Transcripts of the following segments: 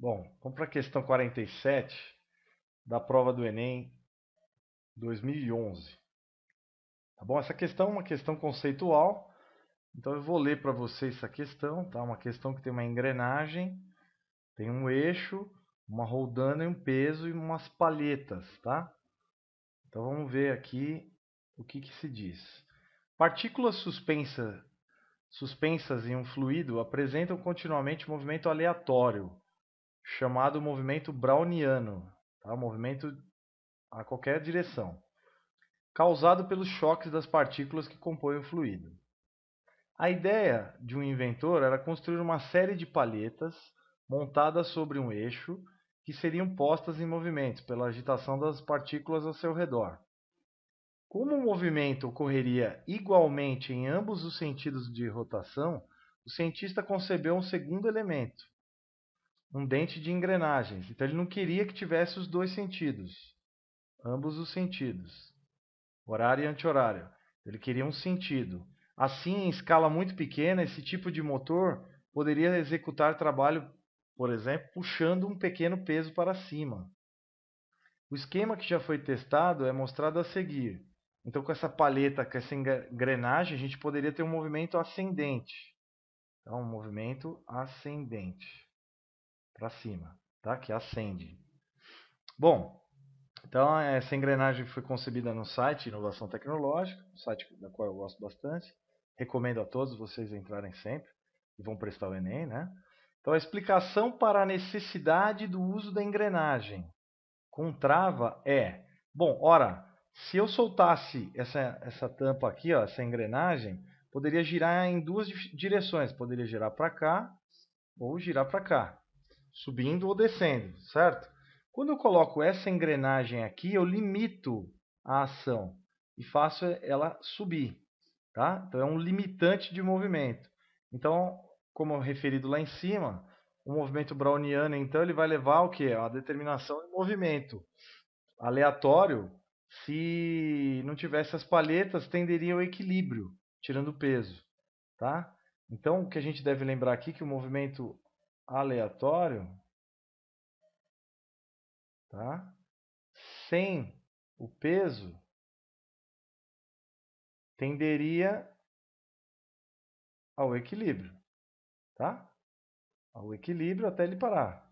Bom, vamos para a questão 47 da prova do Enem 2011. Tá bom? Essa questão é uma questão conceitual, então eu vou ler para vocês essa questão, tá? Uma questão que tem uma engrenagem, tem um eixo, uma roldana e um peso e umas palhetas, tá? Então vamos ver aqui o que, que se diz. Partículas suspensas em um fluido apresentam continuamente movimento aleatório chamado movimento browniano, tá? movimento a qualquer direção, causado pelos choques das partículas que compõem o fluido. A ideia de um inventor era construir uma série de palhetas montadas sobre um eixo que seriam postas em movimento pela agitação das partículas ao seu redor. Como o movimento ocorreria igualmente em ambos os sentidos de rotação, o cientista concebeu um segundo elemento, um dente de engrenagens. Então ele não queria que tivesse os dois sentidos, ambos os sentidos, horário e anti-horário. Ele queria um sentido. Assim, em escala muito pequena, esse tipo de motor poderia executar trabalho, por exemplo, puxando um pequeno peso para cima. O esquema que já foi testado é mostrado a seguir. Então, com essa palheta, com essa engrenagem, a gente poderia ter um movimento ascendente. Então, um movimento ascendente para cima, tá? que acende. Bom, então é, essa engrenagem foi concebida no site Inovação Tecnológica, um site da qual eu gosto bastante. Recomendo a todos vocês entrarem sempre e vão prestar o Enem. Né? Então a explicação para a necessidade do uso da engrenagem com trava é... Bom, ora, se eu soltasse essa, essa tampa aqui, ó, essa engrenagem, poderia girar em duas direções. Poderia girar para cá ou girar para cá subindo ou descendo, certo? Quando eu coloco essa engrenagem aqui, eu limito a ação e faço ela subir, tá? Então é um limitante de movimento. Então, como referido lá em cima, o movimento browniano, então, ele vai levar o que? A determinação de movimento aleatório. Se não tivesse as palhetas, tenderia ao equilíbrio, tirando o peso, tá? Então, o que a gente deve lembrar aqui é que o movimento aleatório, tá? sem o peso, tenderia ao equilíbrio, tá? Ao equilíbrio até ele parar.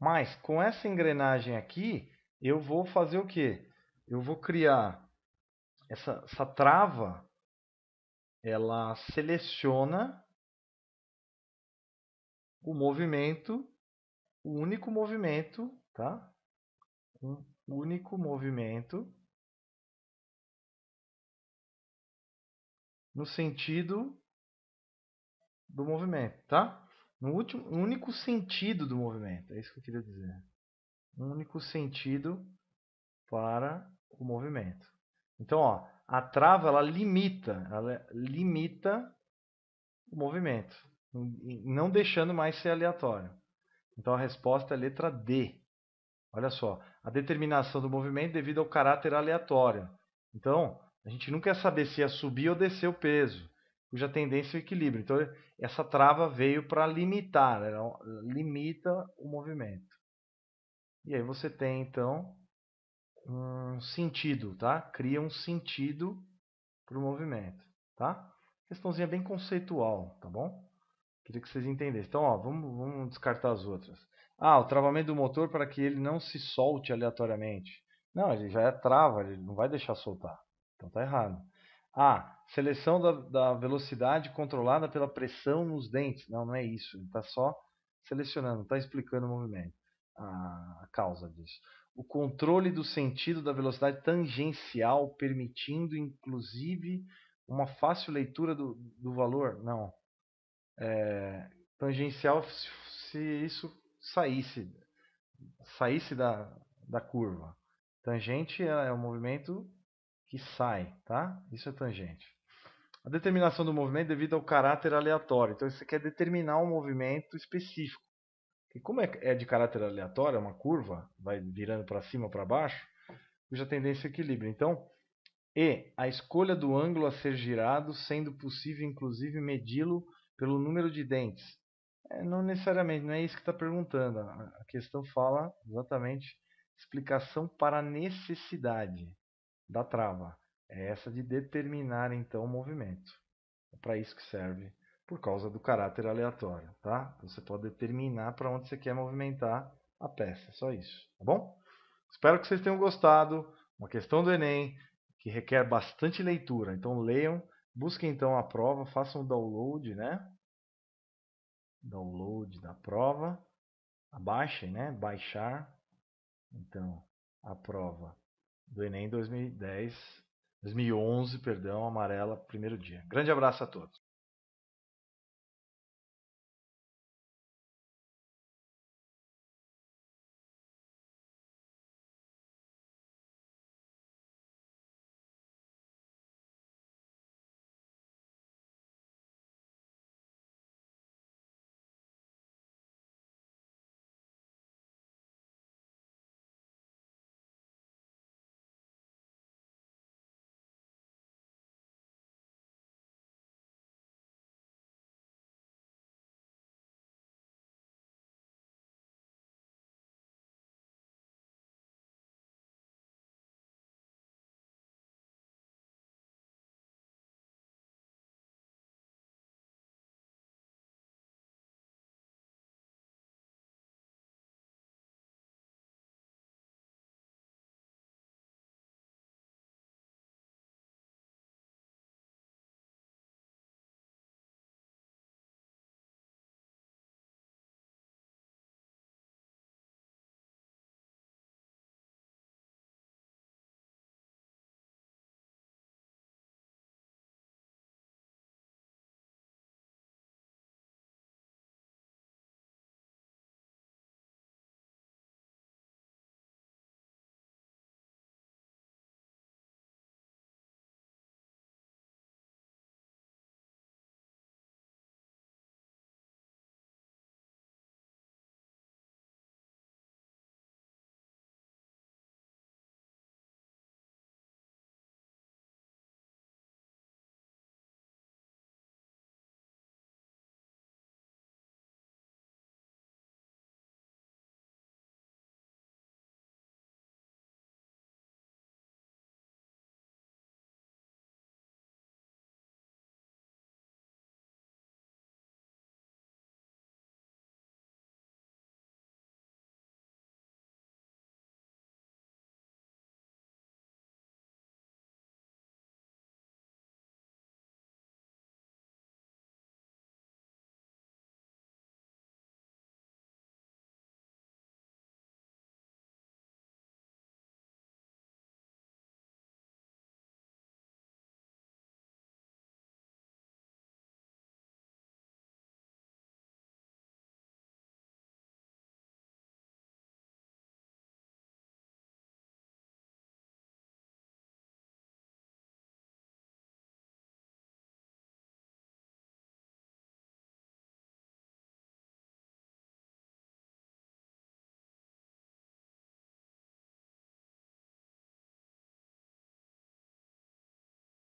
Mas com essa engrenagem aqui, eu vou fazer o quê? Eu vou criar essa, essa trava, ela seleciona o movimento, o único movimento, tá? Um único movimento no sentido do movimento, tá? No último, o único sentido do movimento, é isso que eu queria dizer. Um único sentido para o movimento. Então, ó, a trava ela limita, ela limita o movimento não deixando mais ser aleatório. Então a resposta é letra D. Olha só, a determinação do movimento devido ao caráter aleatório. Então, a gente não quer saber se ia subir ou descer o peso, cuja tendência é o equilíbrio. Então, essa trava veio para limitar, ela limita o movimento. E aí você tem, então, um sentido, tá? Cria um sentido para o movimento, tá? Questãozinha bem conceitual, tá bom? Queria que vocês entendessem. Então, ó, vamos, vamos descartar as outras. Ah, o travamento do motor para que ele não se solte aleatoriamente. Não, ele já é trava, ele não vai deixar soltar. Então tá errado. Ah, seleção da, da velocidade controlada pela pressão nos dentes. Não, não é isso. Ele está só selecionando, está explicando o movimento, a causa disso. O controle do sentido da velocidade tangencial, permitindo inclusive uma fácil leitura do, do valor. Não, é, tangencial se, se isso saísse saísse da, da curva. Tangente é, é o movimento que sai, tá? Isso é tangente. A determinação do movimento é devido ao caráter aleatório. Então você quer determinar um movimento específico. E como é, é de caráter aleatório, é uma curva, vai virando para cima ou para baixo, cuja tendência é equilíbrio Então, E, a escolha do ângulo a ser girado, sendo possível inclusive medi-lo pelo número de dentes. É, não necessariamente, não é isso que está perguntando. A questão fala exatamente explicação para a necessidade da trava. É essa de determinar então o movimento. É para isso que serve, por causa do caráter aleatório, tá? Então, você pode determinar para onde você quer movimentar a peça, é só isso, tá bom? Espero que vocês tenham gostado. Uma questão do Enem que requer bastante leitura, então leiam Busquem então a prova, façam o download, né? Download da prova. Abaixem, né? Baixar. Então, a prova do Enem 2010, 2011, perdão, amarela, primeiro dia. Grande abraço a todos.